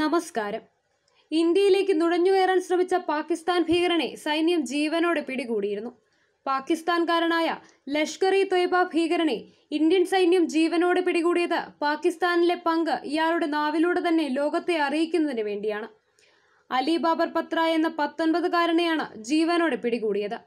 നമസ്കാരം ഇന്ത്യയിലേക്ക് നുഴഞ്ഞുകയറാൻ ശ്രമിച്ച പാകിസ്ഥാൻ ഭീകരനെ സൈന്യം ജീവനോടെ പിടികൂടിയിരുന്നു പാകിസ്ഥാൻകാരനായ ലഷ്കർ ഇ തൊയ്ബ ഭീകരനെ ഇന്ത്യൻ സൈന്യം ജീവനോടെ പിടികൂടിയത് പാകിസ്ഥാനിലെ പങ്ക് ഇയാളുടെ നാവിലൂടെ തന്നെ ലോകത്തെ അറിയിക്കുന്നതിന് വേണ്ടിയാണ് അലി ബാബർ പത്ര എന്ന പത്തൊൻപതുകാരനെയാണ് ജീവനോടെ പിടികൂടിയത്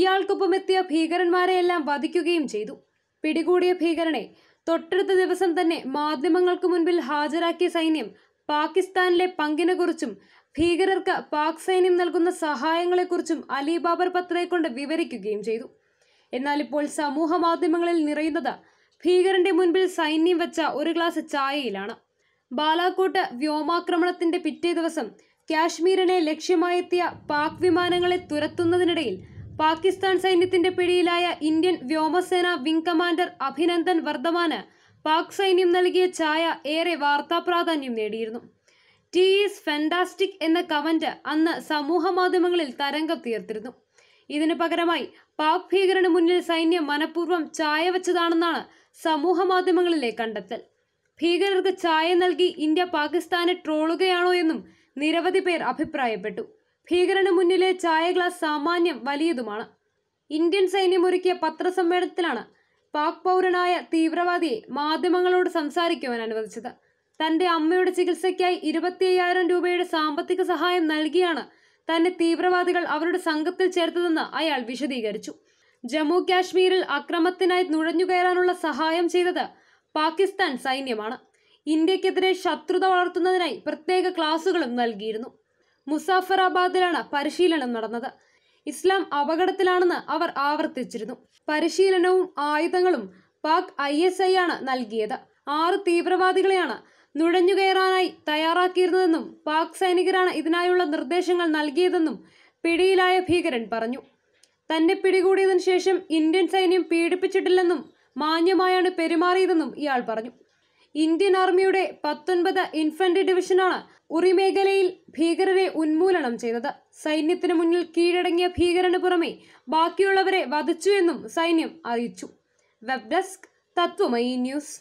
ഇയാൾക്കൊപ്പം എത്തിയ ഭീകരന്മാരെയെല്ലാം വധിക്കുകയും ചെയ്തു പിടികൂടിയ ഭീകരനെ തൊട്ടടുത്ത ദിവസം തന്നെ മാധ്യമങ്ങൾക്ക് മുൻപിൽ ഹാജരാക്കിയ സൈന്യം പാകിസ്ഥാനിലെ പങ്കിനെക്കുറിച്ചും ഭീകരർക്ക് പാക് സൈന്യം നൽകുന്ന സഹായങ്ങളെക്കുറിച്ചും അലി ബാബർ പത്രയെക്കൊണ്ട് വിവരിക്കുകയും ചെയ്തു എന്നാൽ ഇപ്പോൾ സമൂഹ മാധ്യമങ്ങളിൽ നിറയുന്നത് ഭീകരന്റെ മുൻപിൽ സൈന്യം വെച്ച ഒരു ഗ്ലാസ് ചായയിലാണ് ബാലാക്കോട്ട് വ്യോമാക്രമണത്തിന്റെ പിറ്റേ ദിവസം കാശ്മീരിനെ ലക്ഷ്യമായെത്തിയ പാക് വിമാനങ്ങളെ തുരത്തുന്നതിനിടയിൽ പാകിസ്ഥാൻ സൈന്യത്തിന്റെ പിടിയിലായ ഇന്ത്യൻ വ്യോമസേന വിംഗ് കമാൻഡർ അഭിനന്ദൻ വർദ്ധമാന് പാക് സൈന്യം നൽകിയ ഛായ ഏറെ വാർത്താ പ്രാധാന്യം നേടിയിരുന്നു ടി ഈസ് ഫെൻഡാസ്റ്റിക് എന്ന കമന്റ് അന്ന് സമൂഹ മാധ്യമങ്ങളിൽ തരംഗം തീർത്തിരുന്നു ഇതിനു പകരമായി പാക് ഭീകരന് മുന്നിൽ സൈന്യം മനഃപൂർവ്വം ചായ വെച്ചതാണെന്നാണ് സമൂഹ മാധ്യമങ്ങളിലെ കണ്ടെത്തൽ ഭീകരർക്ക് ചായ നൽകി ഇന്ത്യ പാകിസ്ഥാനെ ട്രോളുകയാണോ എന്നും നിരവധി പേർ അഭിപ്രായപ്പെട്ടു ഭീകരന് മുന്നിലെ ചായ ഗ്ലാസ് സാമാന്യം വലിയതുമാണ് ഇന്ത്യൻ സൈന്യം ഒരുക്കിയ പത്രസമ്മേളനത്തിലാണ് പാക് പൗരനായ തീവ്രവാദിയെ മാധ്യമങ്ങളോട് സംസാരിക്കുവാൻ അനുവദിച്ചത് തന്റെ അമ്മയുടെ ചികിത്സയ്ക്കായി ഇരുപത്തിയ്യായിരം രൂപയുടെ സാമ്പത്തിക സഹായം നൽകിയാണ് തന്നെ തീവ്രവാദികൾ അവരുടെ സംഘത്തിൽ ചേർത്തതെന്ന് അയാൾ വിശദീകരിച്ചു ജമ്മു കാശ്മീരിൽ അക്രമത്തിനായി നുഴഞ്ഞുകയറാനുള്ള സഹായം ചെയ്തത് പാകിസ്ഥാൻ സൈന്യമാണ് ഇന്ത്യക്കെതിരെ ശത്രുത വളർത്തുന്നതിനായി പ്രത്യേക ക്ലാസുകളും നൽകിയിരുന്നു മുസാഫറാബാദിലാണ് പരിശീലനം നടന്നത് ഇസ്ലാം അപകടത്തിലാണെന്ന് അവർ ആവർത്തിച്ചിരുന്നു പരിശീലനവും ആയുധങ്ങളും പാക് ഐ എസ് ഐ ആണ് നൽകിയത് ആറ് തീവ്രവാദികളെയാണ് നുഴഞ്ഞുകയറാനായി തയ്യാറാക്കിയിരുന്നതെന്നും പാക് സൈനികരാണ് ഇതിനായുള്ള നിർദ്ദേശങ്ങൾ നൽകിയതെന്നും പിടിയിലായ ഭീകരൻ പറഞ്ഞു തന്നെ പിടികൂടിയതിനു ശേഷം ഇന്ത്യൻ സൈന്യം പീഡിപ്പിച്ചിട്ടില്ലെന്നും മാന്യമായാണ് പെരുമാറിയതെന്നും ഇയാൾ പറഞ്ഞു ഇന്ത്യൻ ആർമിയുടെ പത്തൊൻപത് ഇൻഫൻട്രി ഡിവിഷനാണ് ഉറി മേഖലയിൽ ഭീകരരെ ഉന്മൂലനം ചെയ്തത് സൈന്യത്തിന് മുന്നിൽ കീഴടങ്ങിയ ഭീകരന് പുറമെ ബാക്കിയുള്ളവരെ വധിച്ചു എന്നും സൈന്യം അറിയിച്ചു വെബ് ഡെസ്ക് തത്വമയി ന്യൂസ്